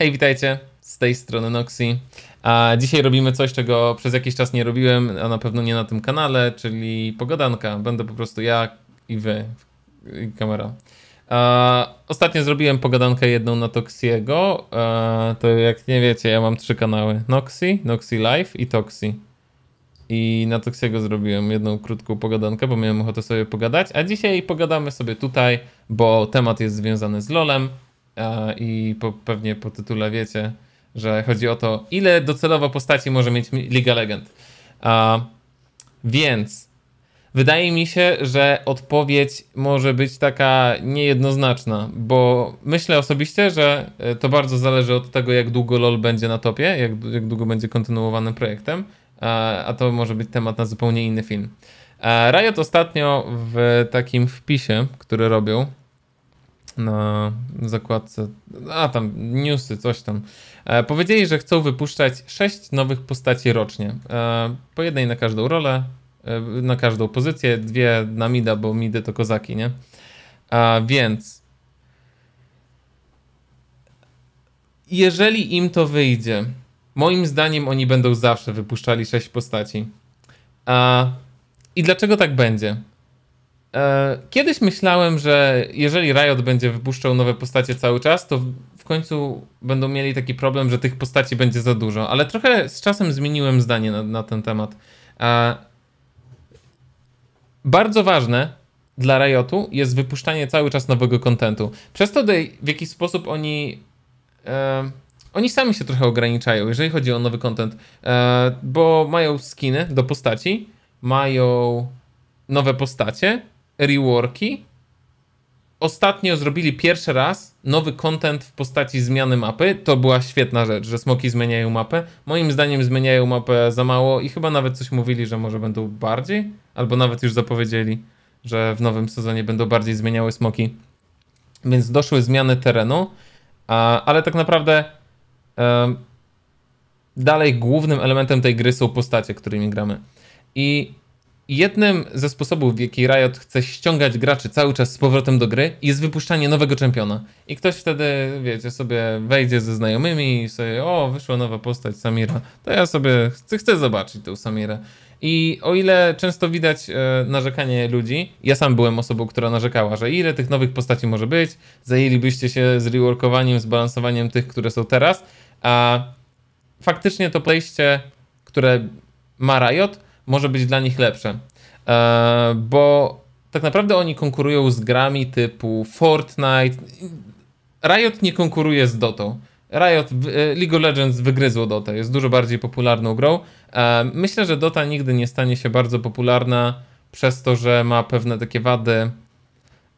Hej, witajcie, z tej strony Noxy. A dzisiaj robimy coś, czego przez jakiś czas nie robiłem, a na pewno nie na tym kanale, czyli pogadanka. Będę po prostu ja i wy, i kamera. A, ostatnio zrobiłem pogadankę jedną na Toxiego. A, to jak nie wiecie, ja mam trzy kanały: Noxy, Noxy Live i Toxy. I na Toxiego zrobiłem jedną krótką pogadankę, bo miałem ochotę sobie pogadać. A dzisiaj pogadamy sobie tutaj, bo temat jest związany z LOLem i po, pewnie po tytule wiecie, że chodzi o to, ile docelowo postaci może mieć Liga Legend. Więc wydaje mi się, że odpowiedź może być taka niejednoznaczna, bo myślę osobiście, że e, to bardzo zależy od tego, jak długo LOL będzie na topie, jak, jak długo będzie kontynuowanym projektem, a to może być temat na zupełnie inny film. Riot ostatnio w takim wpisie, który robił, na zakładce, a tam newsy, coś tam. E, powiedzieli, że chcą wypuszczać sześć nowych postaci rocznie. E, po jednej na każdą rolę, e, na każdą pozycję, dwie na mida, bo midy to kozaki, nie? A więc jeżeli im to wyjdzie, moim zdaniem oni będą zawsze wypuszczali sześć postaci. A i dlaczego tak będzie? E, kiedyś myślałem, że jeżeli Riot będzie wypuszczał nowe postacie cały czas, to w końcu będą mieli taki problem, że tych postaci będzie za dużo, ale trochę z czasem zmieniłem zdanie na, na ten temat. E, bardzo ważne dla Riotu jest wypuszczanie cały czas nowego kontentu. Przez to, w jakiś sposób oni. E, oni sami się trochę ograniczają, jeżeli chodzi o nowy kontent, bo mają skiny do postaci, mają nowe postacie, reworki. Ostatnio zrobili pierwszy raz nowy content w postaci zmiany mapy. To była świetna rzecz, że smoki zmieniają mapę. Moim zdaniem zmieniają mapę za mało i chyba nawet coś mówili, że może będą bardziej, albo nawet już zapowiedzieli, że w nowym sezonie będą bardziej zmieniały smoki. Więc doszły zmiany terenu, ale tak naprawdę dalej głównym elementem tej gry są postacie, którymi gramy. I Jednym ze sposobów, w jaki Riot chce ściągać graczy cały czas z powrotem do gry, jest wypuszczanie nowego czempiona. I ktoś wtedy, wiecie, sobie wejdzie ze znajomymi i sobie, o, wyszła nowa postać Samira, to ja sobie chcę, chcę zobaczyć tę Samirę. I o ile często widać e, narzekanie ludzi, ja sam byłem osobą, która narzekała, że ile tych nowych postaci może być, zajęlibyście się z reworkowaniem, zbalansowaniem tych, które są teraz, a faktycznie to podejście, które ma Riot, może być dla nich lepsze. E, bo tak naprawdę oni konkurują z grami typu Fortnite. Riot nie konkuruje z Dotą. Riot, e, League of Legends wygryzło Dota, jest dużo bardziej popularną grą. E, myślę, że Dota nigdy nie stanie się bardzo popularna przez to, że ma pewne takie wady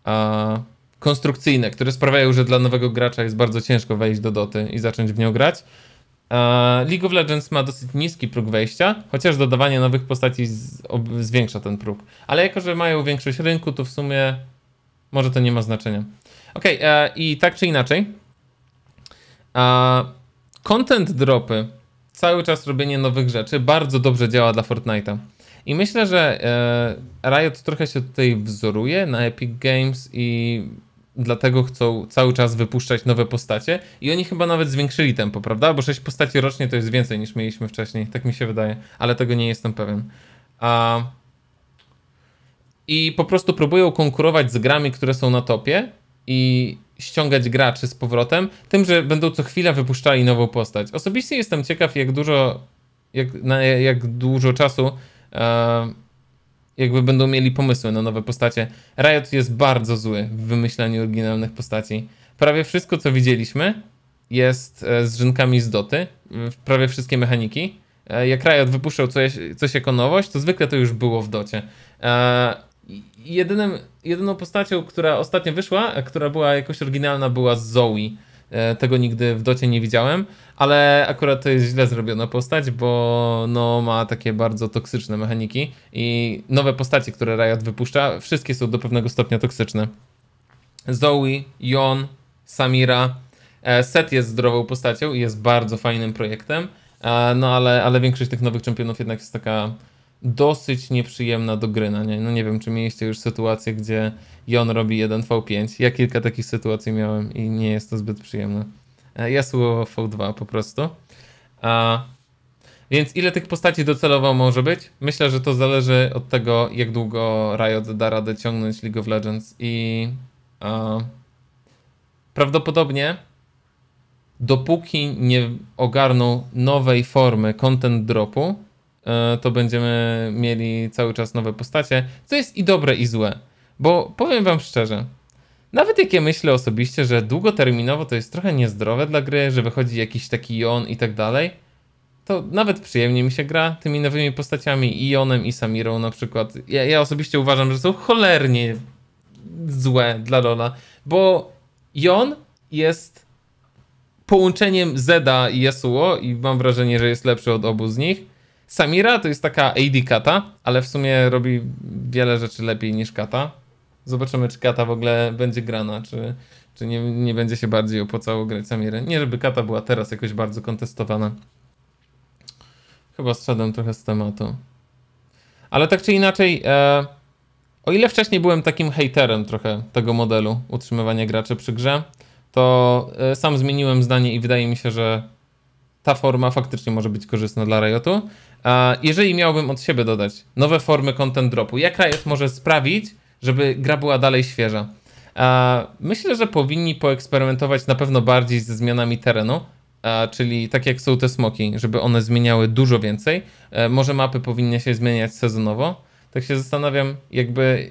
e, konstrukcyjne, które sprawiają, że dla nowego gracza jest bardzo ciężko wejść do Doty i zacząć w nią grać. E, League of Legends ma dosyć niski próg wejścia, chociaż dodawanie nowych postaci z, ob, zwiększa ten próg. Ale jako, że mają większość rynku, to w sumie może to nie ma znaczenia. Ok, e, i tak czy inaczej, e, content dropy, cały czas robienie nowych rzeczy, bardzo dobrze działa dla Fortnite'a. I myślę, że e, Riot trochę się tutaj wzoruje na Epic Games i dlatego chcą cały czas wypuszczać nowe postacie i oni chyba nawet zwiększyli tempo, prawda? Bo 6 postaci rocznie to jest więcej niż mieliśmy wcześniej, tak mi się wydaje, ale tego nie jestem pewien. A... I po prostu próbują konkurować z grami, które są na topie i ściągać graczy z powrotem, tym, że będą co chwila wypuszczali nową postać. Osobiście jestem ciekaw, jak dużo, jak, na, jak dużo czasu e, jakby będą mieli pomysły na nowe postacie. Riot jest bardzo zły w wymyślaniu oryginalnych postaci. Prawie wszystko, co widzieliśmy, jest e, z rzynkami z doty, mm, prawie wszystkie mechaniki. E, jak Riot wypuszczał coś, coś jako nowość, to zwykle to już było w docie. E, jedynym, jedyną postacią, która ostatnio wyszła, która była jakoś oryginalna, była Zoe E, tego nigdy w docie nie widziałem, ale akurat to jest źle zrobiona postać, bo no, ma takie bardzo toksyczne mechaniki i nowe postacie, które Riot wypuszcza, wszystkie są do pewnego stopnia toksyczne. Zoe, Jon, Samira. E, Set jest zdrową postacią i jest bardzo fajnym projektem, e, no ale, ale większość tych nowych czempionów jednak jest taka dosyć nieprzyjemna do gry. No nie, no nie wiem, czy mieliście już sytuację, gdzie Jon robi 1v5. Ja kilka takich sytuacji miałem i nie jest to zbyt przyjemne. E, ja słowo v2 po prostu. A, więc ile tych postaci docelowo może być? Myślę, że to zależy od tego, jak długo Riot da radę ciągnąć League of Legends i a, prawdopodobnie dopóki nie ogarną nowej formy content dropu, E, to będziemy mieli cały czas nowe postacie, co jest i dobre, i złe. Bo powiem wam szczerze, nawet jak ja myślę osobiście, że długoterminowo to jest trochę niezdrowe dla gry, że wychodzi jakiś taki Ion i tak dalej, to nawet przyjemnie mi się gra tymi nowymi postaciami, Ionem i Samirą na przykład. Ja, ja osobiście uważam, że są cholernie złe dla Lola, bo Ion jest połączeniem Zeda i Yasuo i mam wrażenie, że jest lepszy od obu z nich, Samira to jest taka AD Kata, ale w sumie robi wiele rzeczy lepiej niż Kata. Zobaczymy, czy Kata w ogóle będzie grana, czy, czy nie, nie będzie się bardziej opłacało grać Samirę. Nie, żeby Kata była teraz jakoś bardzo kontestowana. Chyba zszedłem trochę z tematu. Ale tak czy inaczej, e, o ile wcześniej byłem takim haterem trochę tego modelu utrzymywania graczy przy grze, to e, sam zmieniłem zdanie i wydaje mi się, że ta forma faktycznie może być korzystna dla Riotu jeżeli miałbym od siebie dodać nowe formy content dropu, jak Riot może sprawić, żeby gra była dalej świeża? Myślę, że powinni poeksperymentować na pewno bardziej ze zmianami terenu, czyli tak jak są te smoki, żeby one zmieniały dużo więcej. E, może mapy powinny się zmieniać sezonowo. Tak się zastanawiam, jakby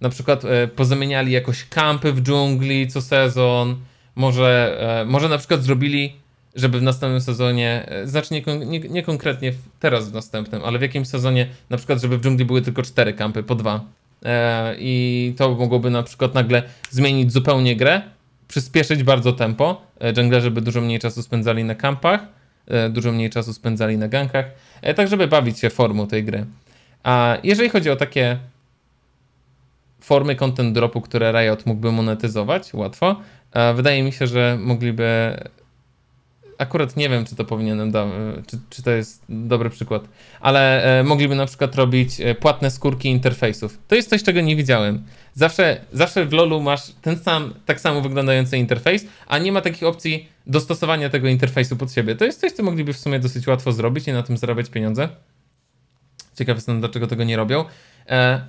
na przykład e, pozamieniali jakoś kampy w dżungli co sezon, może, e, może na przykład zrobili żeby w następnym sezonie, e, znaczy nie, nie, nie, konkretnie teraz w następnym, ale w jakimś sezonie, na przykład, żeby w dżungli były tylko cztery kampy, po dwa. E, I to mogłoby na przykład nagle zmienić zupełnie grę, przyspieszyć bardzo tempo. E, dżunglerzy by dużo mniej czasu spędzali na kampach, e, dużo mniej czasu spędzali na gankach, e, tak żeby bawić się formą tej gry. A jeżeli chodzi o takie formy content dropu, które Riot mógłby monetyzować łatwo, e, wydaje mi się, że mogliby akurat nie wiem, czy to powinienem e, czy, czy to jest dobry przykład, ale e, mogliby na przykład robić e, płatne skórki interfejsów. To jest coś, czego nie widziałem. Zawsze, zawsze w LoLu masz ten sam, tak samo wyglądający interfejs, a nie ma takich opcji dostosowania tego interfejsu pod siebie. To jest coś, co mogliby w sumie dosyć łatwo zrobić i na tym zarabiać pieniądze. Ciekawy jestem, dlaczego tego nie robią. E,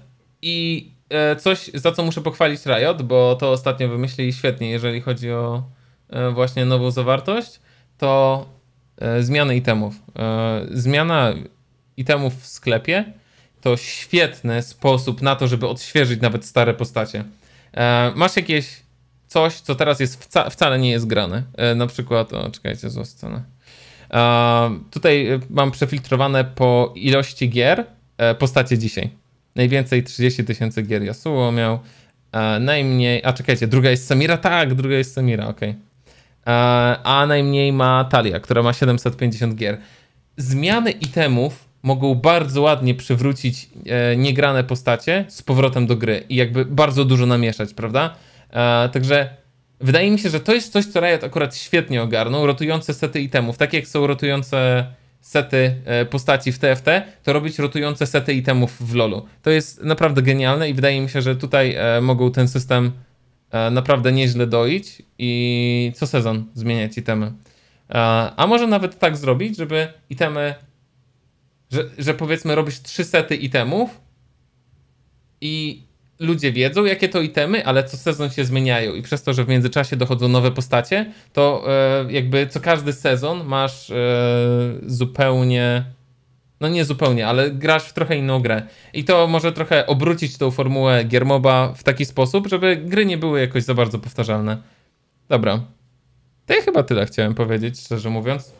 I e, coś, za co muszę pochwalić Riot, bo to ostatnio wymyślili świetnie, jeżeli chodzi o e, właśnie nową zawartość to e, zmiany itemów. E, zmiana itemów w sklepie to świetny sposób na to, żeby odświeżyć nawet stare postacie. E, masz jakieś coś, co teraz jest wca wcale nie jest grane. Na przykład, o czekajcie, zła scena. Tutaj mam przefiltrowane po ilości gier postacie dzisiaj. Najwięcej 30 tysięcy gier Yasuo miał, najmniej, a czekajcie, druga jest Samira, tak, druga jest Samira, okej. Okay. E, a najmniej ma Talia, która ma 750 gier. Zmiany itemów mogą bardzo ładnie przywrócić e, niegrane postacie z powrotem do gry i jakby bardzo dużo namieszać, prawda? E, także wydaje mi się, że to jest coś, co Riot akurat świetnie ogarnął. Rotujące sety itemów, tak jak są rotujące sety postaci w TFT, to robić rotujące sety itemów w LoLu. To jest naprawdę genialne i wydaje mi się, że tutaj mogą ten system E, naprawdę nieźle doić i co sezon zmieniać itemy. E, a może nawet tak zrobić, żeby itemy, że, że powiedzmy robisz trzy sety itemów i ludzie wiedzą, jakie to itemy, ale co sezon się zmieniają i przez to, że w międzyczasie dochodzą nowe postacie, to e, jakby co każdy sezon masz zupełnie no nie zupełnie, ale grasz w trochę inną grę. I to może trochę obrócić tą formułę Giermoba w taki sposób, żeby gry nie były jakoś za bardzo powtarzalne. Dobra. To ja chyba tyle chciałem powiedzieć, szczerze mówiąc.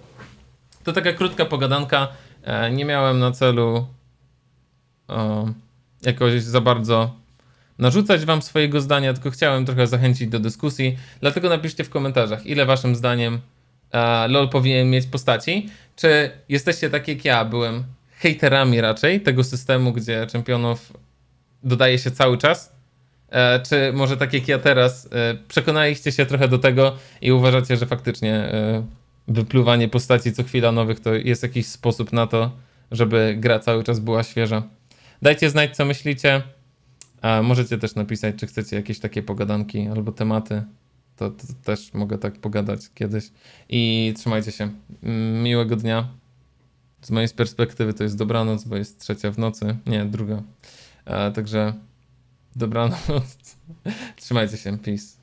To taka krótka pogadanka. E, nie miałem na celu o, jakoś za bardzo narzucać wam swojego zdania, tylko chciałem trochę zachęcić do dyskusji. Dlatego napiszcie w komentarzach, ile waszym zdaniem LOL powinien mieć postaci. Czy jesteście tak jak ja, byłem haterami raczej tego systemu, gdzie czempionów dodaje się cały czas? E, czy może tak jak ja teraz, e, przekonaliście się trochę do tego i uważacie, że faktycznie e, wypluwanie postaci co chwila nowych to jest jakiś sposób na to, żeby gra cały czas była świeża? Dajcie znać, co myślicie. A możecie też napisać, czy chcecie jakieś takie pogadanki albo tematy, to, to też mogę tak pogadać kiedyś. I trzymajcie się. Miłego dnia. Z mojej perspektywy to jest dobranoc, bo jest trzecia w nocy. Nie, druga. E, także dobranoc. trzymajcie się. Peace.